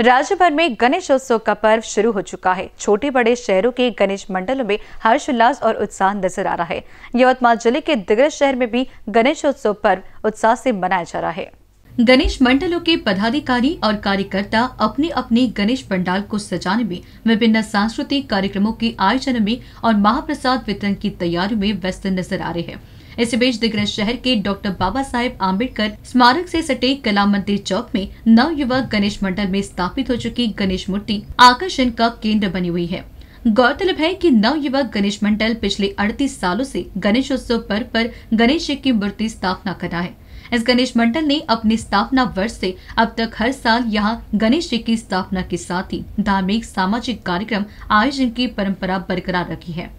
राज्य भर में गणेश उत्सव का पर्व शुरू हो चुका है छोटे बड़े शहरों के गणेश मंडलों में हर्षोल्लास और उत्साह नजर आ रहा है यवतमाल जिले के दिग्रज शहर में भी गणेश उत्सव पर्व उत्साह से मनाया जा रहा है गणेश मंडलों के पदाधिकारी और कार्यकर्ता अपने अपने गणेश पंडाल को सजाने में विभिन्न सांस्कृतिक कार्यक्रमों के आयोजन में और महाप्रसाद वितरण की तैयारियों में व्यस्त नजर आ रहे हैं इसी बीच दिग्रज शहर के डॉक्टर बाबा साहेब आम्बेडकर स्मारक से सटे कला मंदिर चौक में नव युवा गणेश मंडल में स्थापित हो चुकी गणेश मूर्ति आकर्षण का केंद्र बनी हुई है गौरतलब है कि युवा गणेश मंडल पिछले 38 सालों से गणेशोत्सव पर्व पर गणेश जी की मूर्ति स्थापना कर रहा है इस गणेश मंडल ने अपनी स्थापना वर्ष से अब तक हर साल यहां गणेश जी की स्थापना के साथ ही धार्मिक सामाजिक कार्यक्रम आयोजन की परंपरा बरकरार रखी है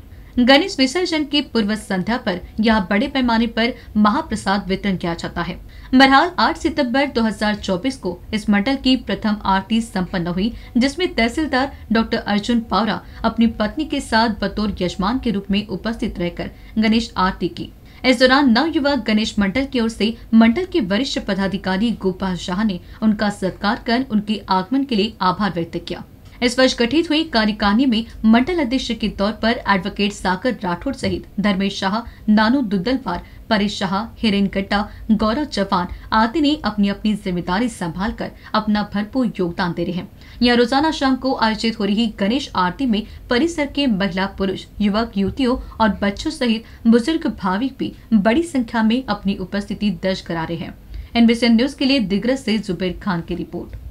गणेश विसर्जन के पूर्व संध्या पर यहाँ बड़े पैमाने पर महाप्रसाद वितरण किया जाता है बहरहाल 8 सितंबर 2024 को इस मंडल की प्रथम आरती संपन्न हुई जिसमें तहसीलदार डॉक्टर अर्जुन पावरा अपनी पत्नी के साथ बतौर यजमान के रूप में उपस्थित रहकर गणेश आरती की इस दौरान युवा गणेश मंडल की ओर से मंडल के वरिष्ठ पदाधिकारी गोपाल शाह ने उनका सत्कार कर उनके आगमन के लिए आभार व्यक्त किया इस वर्ष गठित हुई कार्यकारिणी में मंडल अध्यक्ष के तौर पर एडवोकेट सागर राठौड़ सहित धर्मेश शाह नानू दुद्दलवार परेश शाह हिरेन गड्डा गौरव चौहान आदि ने अपनी अपनी जिम्मेदारी संभाल कर अपना भरपूर योगदान दे रहे हैं यहाँ रोजाना शाम को आयोजित हो रही गणेश आरती में परिसर के महिला पुरुष युवक युवतियों और बच्चों सहित बुजुर्ग भाविक भी बड़ी संख्या में अपनी उपस्थिति दर्ज करा रहे हैं एनबीसी न्यूज के लिए दिग्रज से जुबेर खान की रिपोर्ट